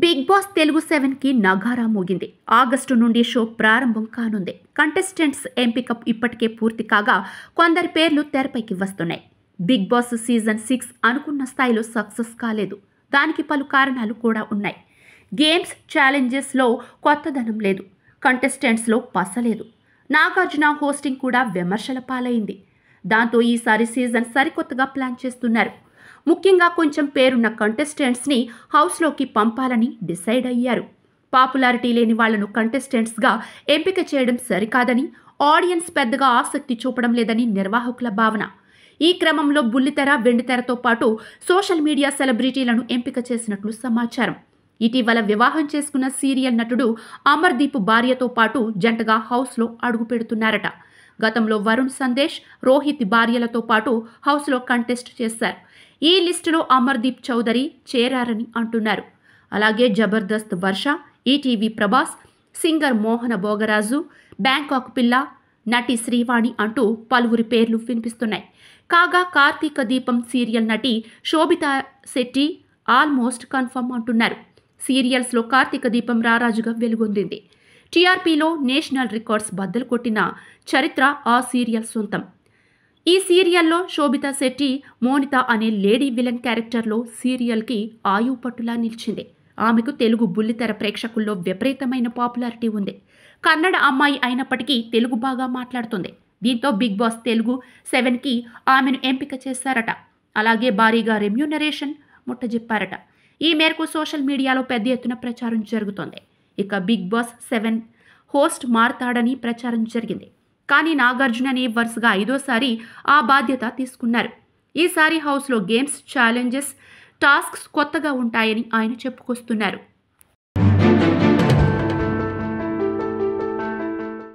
big boss Telugu సెవెన్కి నగారా మోగింది August నుండి షో ప్రారంభం కానుంది కంటెస్టెంట్స్ ఎంపిక ఇప్పటికే పూర్తి కాగా కొందరి పేర్లు తెరపైకి వస్తున్నాయి బిగ్ బాస్ సీజన్ సిక్స్ అనుకున్న స్థాయిలో సక్సెస్ కాలేదు దానికి పలు కారణాలు కూడా ఉన్నాయి గేమ్స్ ఛాలెంజెస్లో కొత్తదనం లేదు కంటెస్టెంట్స్లో పసలేదు నాగార్జున హోస్టింగ్ కూడా విమర్శల పాలైంది దాంతో ఈసారి సీజన్ సరికొత్తగా ప్లాన్ చేస్తున్నారు ముఖ్యంగా కొంచెం పేరున్న కంటెస్టెంట్స్ని హౌస్లోకి పంపాలని డిసైడ్ అయ్యారు పాపులారిటీ లేని వాళ్లను కంటెస్టెంట్స్గా ఎంపిక చేయడం సరికాదని ఆడియన్స్ పెద్దగా ఆసక్తి చూపడం లేదని నిర్వాహకుల భావన ఈ క్రమంలో బుల్లితెర వెండితెరతో పాటు సోషల్ మీడియా సెలబ్రిటీలను ఎంపిక చేసినట్లు సమాచారం ఇటీవల వివాహం చేసుకున్న సీరియల్ నటుడు అమర్దీప్ భార్యతో పాటు జంటగా హౌస్లో అడుగుపెడుతున్నారట గతంలో వరుణ్ సందేశ్ రోహిత్ భార్యలతో పాటు హౌస్లో కంటెస్ట్ చేశారు ఈ లిస్టులో అమర్దీప్ చౌదరి చేరారని అంటున్నారు అలాగే Jabardasth Varsha ETV Prabhas singer Mohana Bhogaraju Bangkok పిల్ల నటి శ్రీవాణి అంటూ పలువురి పేర్లు వినిపిస్తున్నాయి కాగా కార్తీక దీపం సీరియల్ నటి శోభితా శెట్టి ఆల్మోస్ట్ కన్ఫర్మ్ అంటున్నారు సీరియల్స్లో కార్తీక దీపం రారాజుగా వెలుగొందింది టీఆర్పీలో నేషనల్ రికార్డ్స్ బద్దలు కొట్టిన చరిత్ర ఆ సీరియల్ సొంతం ఈ సీరియల్లో శోభిత శెట్టి మోనిత అనే లేడీ విలన్ క్యారెక్టర్లో సీరియల్కి ఆయు పట్టులా నిలిచింది ఆమెకు తెలుగు బుల్లితెర ప్రేక్షకుల్లో విపరీతమైన పాపులారిటీ ఉంది కన్నడ అమ్మాయి అయినప్పటికీ తెలుగు బాగా మాట్లాడుతుంది దీంతో బిగ్ బాస్ తెలుగు సెవెన్కి ఆమెను ఎంపిక చేశారట అలాగే భారీగా రెమ్యూనరేషన్ ముట్టజెప్పారట ఈ మేరకు సోషల్ మీడియాలో పెద్ద ఎత్తున ప్రచారం జరుగుతోంది ఇక బిగ్ బాస్ సెవెన్ హోస్ట్ మారతాడని ప్రచారం జరిగింది కానీ నాగార్జున అనే వరుసగా ఐదోసారి ఆ బాధ్యత తీసుకున్నారు ఈసారి హౌస్లో గేమ్స్ ఛాలెంజెస్ టాస్క్స్ కొత్తగా ఉంటాయని ఆయన చెప్పుకొస్తున్నారు